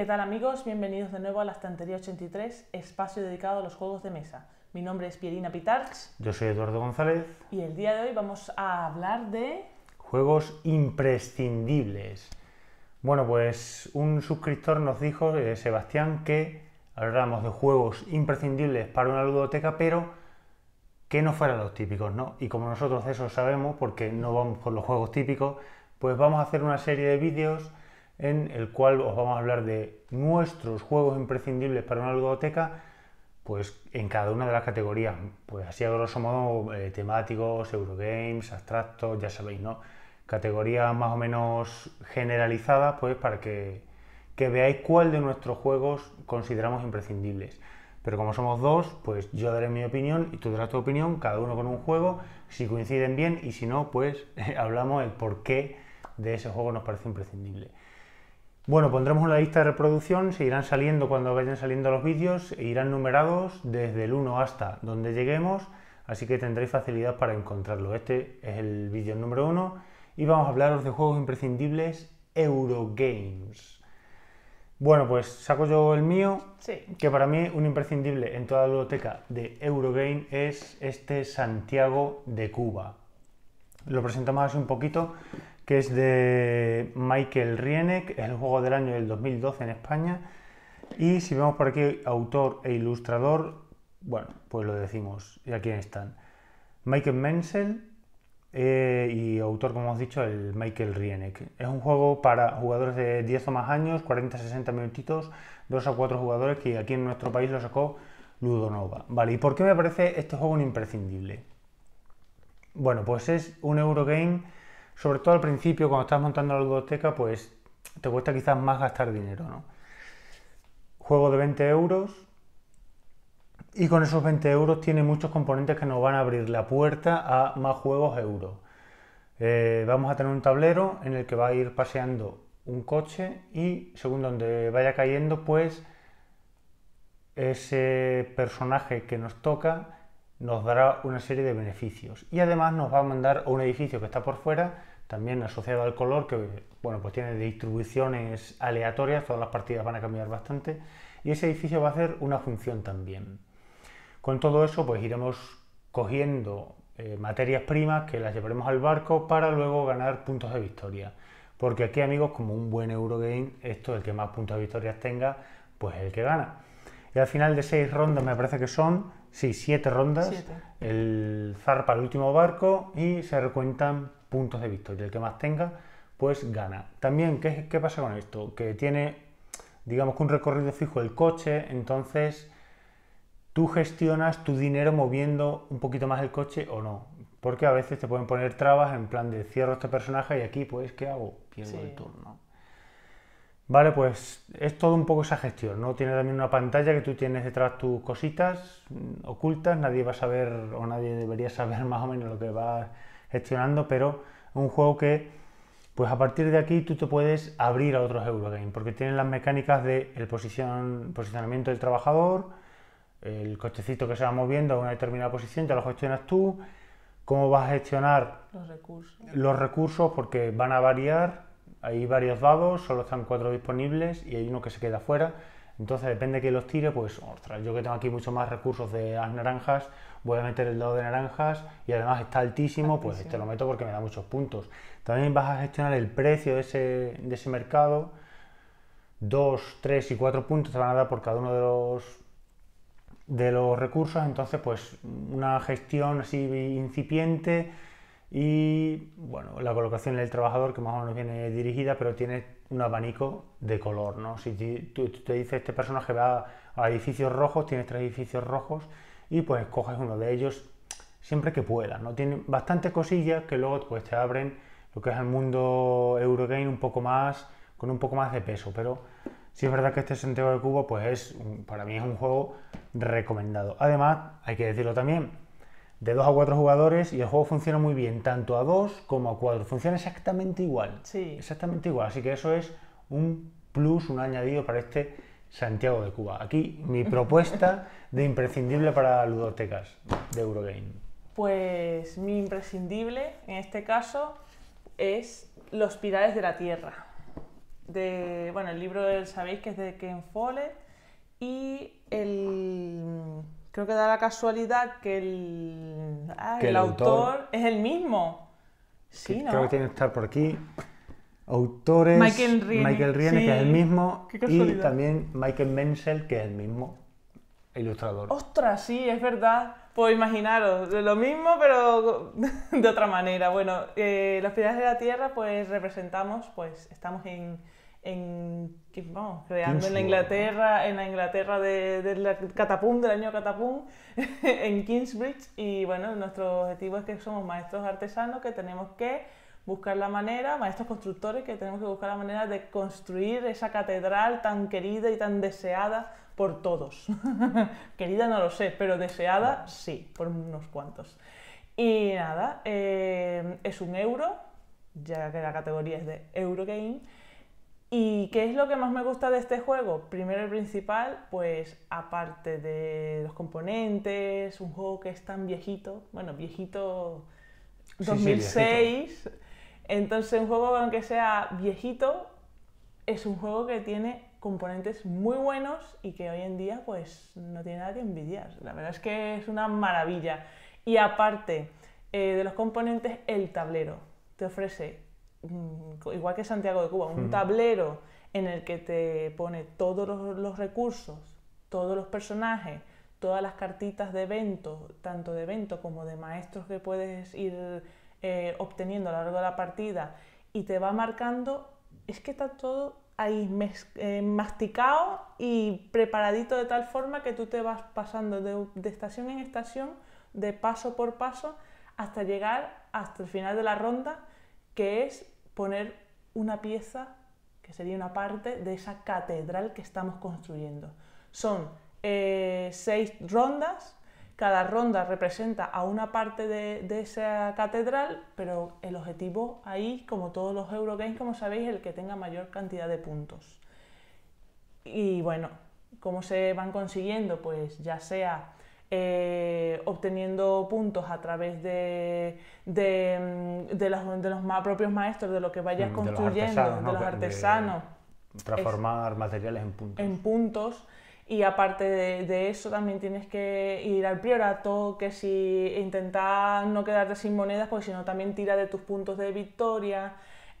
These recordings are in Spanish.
¿Qué tal amigos? Bienvenidos de nuevo a la Estantería 83, espacio dedicado a los juegos de mesa. Mi nombre es Pierina Pitarx. Yo soy Eduardo González. Y el día de hoy vamos a hablar de... Juegos imprescindibles. Bueno, pues un suscriptor nos dijo, eh, Sebastián, que habláramos de juegos imprescindibles para una ludoteca, pero que no fueran los típicos, ¿no? Y como nosotros eso sabemos, porque no vamos por los juegos típicos, pues vamos a hacer una serie de vídeos en el cual os vamos a hablar de nuestros juegos imprescindibles para una ludoteca, pues en cada una de las categorías, pues así a grosso modo eh, temáticos, Eurogames, abstractos, ya sabéis, ¿no? Categorías más o menos generalizadas, pues para que, que veáis cuál de nuestros juegos consideramos imprescindibles. Pero como somos dos, pues yo daré mi opinión y tú darás tu opinión, cada uno con un juego, si coinciden bien y si no, pues hablamos el por qué de ese juego nos parece imprescindible. Bueno, pondremos una lista de reproducción, se irán saliendo cuando vayan saliendo los vídeos, e irán numerados desde el 1 hasta donde lleguemos, así que tendréis facilidad para encontrarlo. Este es el vídeo número 1 y vamos a hablaros de juegos imprescindibles Eurogames. Bueno, pues saco yo el mío, que para mí un imprescindible en toda la biblioteca de Eurogame es este Santiago de Cuba. Lo presentamos así un poquito que es de Michael Rienek, es el juego del año del 2012 en España. Y si vemos por aquí autor e ilustrador, bueno, pues lo decimos, y aquí están. Michael Menzel eh, y autor, como hemos dicho, el Michael Rienek. Es un juego para jugadores de 10 o más años, 40-60 minutitos, 2 a 4 jugadores, que aquí en nuestro país lo sacó Ludonova. Vale, ¿y por qué me parece este juego un imprescindible? Bueno, pues es un Eurogame sobre todo al principio, cuando estás montando la ludoteca, pues te cuesta quizás más gastar dinero, ¿no? Juego de 20 euros y con esos 20 euros tiene muchos componentes que nos van a abrir la puerta a más juegos euros. Eh, vamos a tener un tablero en el que va a ir paseando un coche y según donde vaya cayendo, pues ese personaje que nos toca nos dará una serie de beneficios. Y además nos va a mandar un edificio que está por fuera, también asociado al color, que bueno, pues tiene distribuciones aleatorias, todas las partidas van a cambiar bastante, y ese edificio va a hacer una función también. Con todo eso, pues iremos cogiendo eh, materias primas que las llevaremos al barco para luego ganar puntos de victoria. Porque aquí, amigos, como un buen Eurogame, esto, el que más puntos de victoria tenga, pues es el que gana. Y al final de seis rondas, me parece que son, Sí, siete rondas. El zarpa el último barco y se recuentan puntos de victoria. El que más tenga, pues gana. También, ¿qué, qué pasa con esto? Que tiene, digamos que un recorrido fijo el coche, entonces tú gestionas tu dinero moviendo un poquito más el coche o no. Porque a veces te pueden poner trabas en plan de cierro este personaje y aquí, pues, ¿qué hago? Pierdo el turno. Vale, pues es todo un poco esa gestión, ¿no? Tiene también una pantalla que tú tienes detrás tus cositas mm, ocultas, nadie va a saber o nadie debería saber más o menos lo que vas gestionando, pero un juego que, pues a partir de aquí tú te puedes abrir a otros Eurogames porque tienen las mecánicas del de posicionamiento del trabajador, el cochecito que se va moviendo a una determinada posición, ya lo gestionas tú, cómo vas a gestionar los los recursos porque van a variar, hay varios dados, solo están cuatro disponibles y hay uno que se queda fuera. Entonces, depende que los tire, pues, ostras, yo que tengo aquí mucho más recursos de las naranjas, voy a meter el dado de naranjas y además está altísimo, pues este lo meto porque me da muchos puntos. También vas a gestionar el precio de ese, de ese mercado. Dos, tres y cuatro puntos te van a dar por cada uno de los de los recursos, entonces pues una gestión así incipiente y bueno, la colocación del trabajador que más o menos viene dirigida, pero tiene un abanico de color, ¿no? Si tú te dices este personaje va a edificios rojos, tienes tres edificios rojos y pues coges uno de ellos siempre que puedas, ¿no? Tiene bastantes cosillas que luego pues, te abren lo que es el mundo Eurogame un poco más, con un poco más de peso, pero sí es verdad que este Santiago de Cuba pues es, para mí es un juego recomendado. Además, hay que decirlo también, de dos a cuatro jugadores y el juego funciona muy bien, tanto a dos como a cuatro. Funciona exactamente igual. Sí. Exactamente igual. Así que eso es un plus, un añadido para este Santiago de Cuba. Aquí mi propuesta de imprescindible para ludotecas de Eurogame. Pues mi imprescindible en este caso es Los Piratas de la Tierra. De, bueno, el libro sabéis que es de Ken Follett y el Creo que da la casualidad que el, el, autor, es el mismo. Sí, Creo que tiene que estar por aquí. Autores. Michael Riene. Michael que es el mismo. Y también Michael Menzel, que es el mismo ilustrador. Ostras, sí, es verdad. Puedo imaginaros, lo mismo pero de otra manera. Bueno, eh, los Pilares de la Tierra pues representamos, pues estamos en en, vamos, creando en la Inglaterra, en la Inglaterra de, Catapum, del año Catapum, en Kingsbridge. Y bueno, nuestro objetivo es que somos maestros artesanos que tenemos que buscar la manera, maestros constructores, que tenemos que buscar la manera de construir esa catedral tan querida y tan deseada por todos. querida no lo sé, pero deseada sí, por unos cuantos. Y nada, eh, es un euro, ya que la categoría es de Eurogame ¿Y qué es lo que más me gusta de este juego? Primero el principal, pues aparte de los componentes, un juego que es tan viejito, bueno, viejito 2006, entonces un juego aunque sea viejito, es un juego que tiene componentes muy buenos y que hoy en día pues no tiene nada que envidiar. La verdad es que es una maravilla. Y aparte eh, de los componentes, el tablero te ofrece Mm, igual que Santiago de Cuba, un hmm. tablero en el que te pone todos los, recursos, todos los personajes, todas las cartitas de eventos, tanto de eventos como de maestros que puedes ir eh, obteniendo a lo largo de la partida, y te va marcando, es que está todo ahí eh, masticado y preparadito de tal forma que tú te vas pasando de estación en estación, de paso por paso, hasta llegar hasta el final de la ronda que es poner una pieza, que sería una parte de esa catedral que estamos construyendo. Son eh, seis rondas, cada ronda representa a una parte de, de, esa catedral, pero el objetivo ahí, como todos los Eurogames, como sabéis, es el que tenga mayor cantidad de puntos. Y bueno, ¿cómo se van consiguiendo? Pues ya sea eh, obteniendo puntos a través de, de, mm, los, de los propios maestros, de lo que vayas construyendo, mm, de los artesanos. transformar materiales en puntos. En puntos. Y aparte de, eso, también tienes que ir al priorato, que si intentas no quedarte sin monedas, porque si no, también tira de tus puntos de victoria.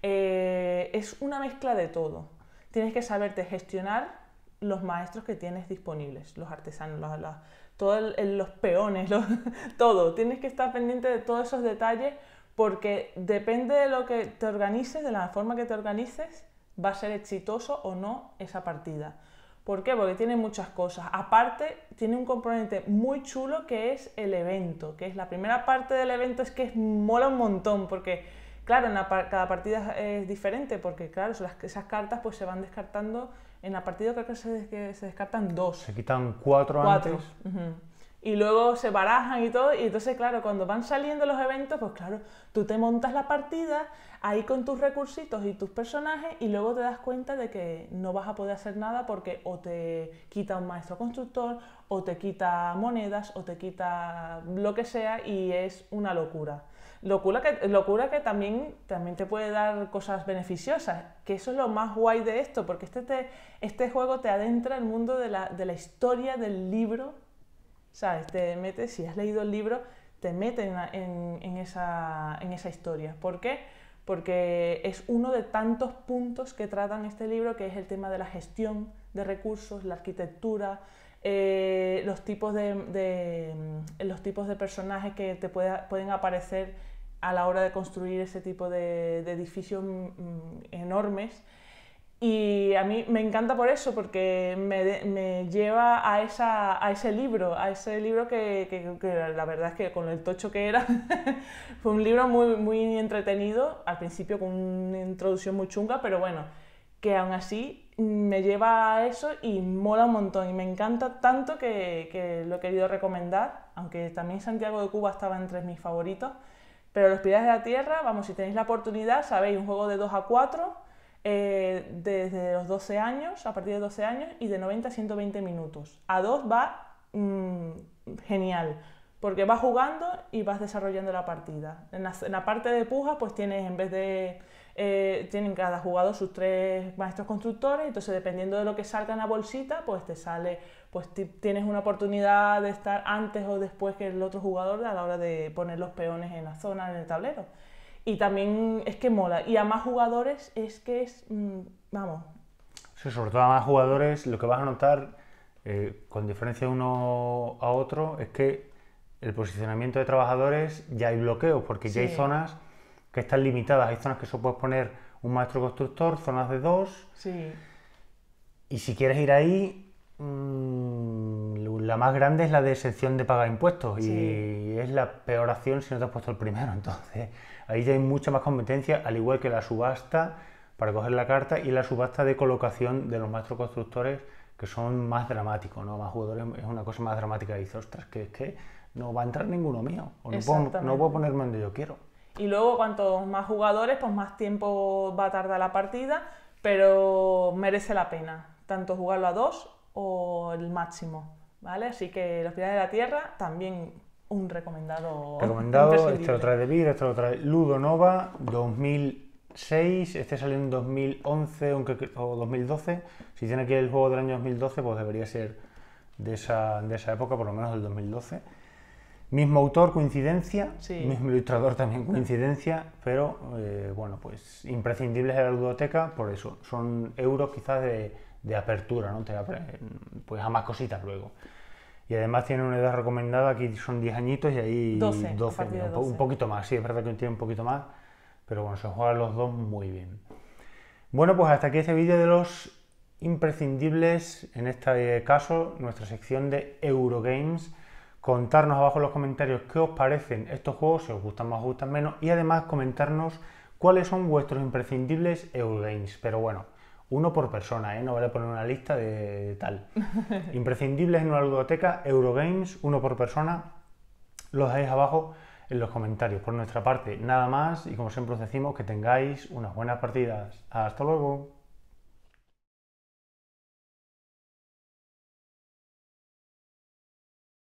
Eh, es una mezcla de todo. Tienes que saberte gestionar los maestros que tienes disponibles, los artesanos, los, todos los peones, todo. Tienes que estar pendiente de todos esos detalles porque depende de lo que te organices, de la forma que te organices, va a ser exitoso o no esa partida. ¿Por qué? Porque tiene muchas cosas. Aparte, tiene un componente muy chulo que es el evento, que es la primera parte del evento, es que mola un montón, porque claro, cada partida es diferente, porque claro, esas cartas pues se van descartando en la partida creo que se, se descartan dos. Se quitan cuatro, antes. Y luego se barajan y todo. Y entonces, claro, cuando van saliendo los eventos, pues claro, tú te montas la partida ahí con tus recursitos y tus personajes y luego te das cuenta de que no vas a poder hacer nada porque o te quita un maestro constructor, o te quita monedas, o te quita lo que sea y es una locura. Locura que, que también, también te puede dar cosas beneficiosas, que eso es lo más guay de esto, porque este, este juego te adentra el mundo de la, historia del libro, Te si has leído el libro, te mete en, esa, historia. ¿Por qué? Porque es uno de tantos puntos que tratan este libro, que es el tema de la gestión de recursos, la arquitectura, eh, los, tipos de, los tipos de personajes que te pueden aparecer a la hora de construir ese tipo de, edificios mm, mm, enormes. Y a mí me encanta por eso, porque me, lleva a, ese libro, a ese libro que, la verdad es que con el tocho que era, fue un libro muy, muy entretenido, al principio con una introducción muy chunga, pero bueno, que aún así me lleva a eso y mola un montón y me encanta tanto que lo he querido recomendar, aunque también Santiago de Cuba estaba entre mis favoritos. Pero los Pilares de la Tierra, vamos, si tenéis la oportunidad, sabéis, un juego de 2 a 4 eh, desde los 12 años, a partir de 12 años, y de 90 a 120 minutos. A 2 va mm, genial, porque vas jugando y vas desarrollando la partida. En la, en la parte de puja, pues tienes, en vez de eh, tienen cada jugador sus tres maestros constructores, entonces dependiendo de lo que salga en la bolsita, pues te sale, pues tienes una oportunidad de estar antes o después que el otro jugador a la hora de poner los peones en la zona, en el tablero. Y también es que mola. Y a más jugadores es que es, mm, vamos. Sí, sobre todo a más jugadores, lo que vas a notar eh, con diferencia uno a otro es que el posicionamiento de trabajadores ya hay bloqueo porque ya hay zonas que están limitadas. Hay zonas que solo puedes poner un maestro constructor, zonas de dos. Y si quieres ir ahí, mm, la más grande es la de exención de pagar impuestos. Y es la peor acción si no te has puesto el primero. Entonces, ahí ya hay mucha más competencia, al igual que la subasta para coger la carta y la subasta de colocación de los maestros constructores que son más dramáticos, ¿no? Más jugadores es una cosa más dramática. Dices, ostras, que es que no va a entrar ninguno mío. O no no puedo ponerme donde yo quiero. Y luego cuantos más jugadores, pues más tiempo va a tardar la partida, pero merece la pena, tanto jugarlo a dos o el máximo, ¿vale? Así que Los Pilares de la Tierra también un recomendado. Recomendado, este lo trae de Vir, este lo trae Ludo Nova 2006, este salió en 2011 aunque o 2012. Si tiene aquí el juego del año 2012, pues debería ser de esa, de esa época, por lo menos del 2012. Mismo autor, coincidencia, mismo ilustrador también coincidencia, pero eh, bueno, pues imprescindibles en la biblioteca por eso. Son euros quizás de, apertura, ¿no? pues a más cositas luego. Y además tiene una edad recomendada, aquí son 10 añitos y ahí 12, un poquito más, sí, es verdad que tiene un poquito más, pero bueno, se juegan los dos muy bien. Bueno, pues hasta aquí este vídeo de los imprescindibles, en este caso, nuestra sección de Eurogames contarnos abajo en los comentarios qué os parecen estos juegos, si os gustan más o gustan menos, y además comentarnos cuáles son vuestros imprescindibles Eurogames. Pero bueno, uno por persona, ¿eh? no vale poner una lista de tal. imprescindibles en una ludoteca, Eurogames, uno por persona, los dejáis abajo en los comentarios. Por nuestra parte, nada más y como siempre os decimos, que tengáis unas buenas partidas. Hasta luego.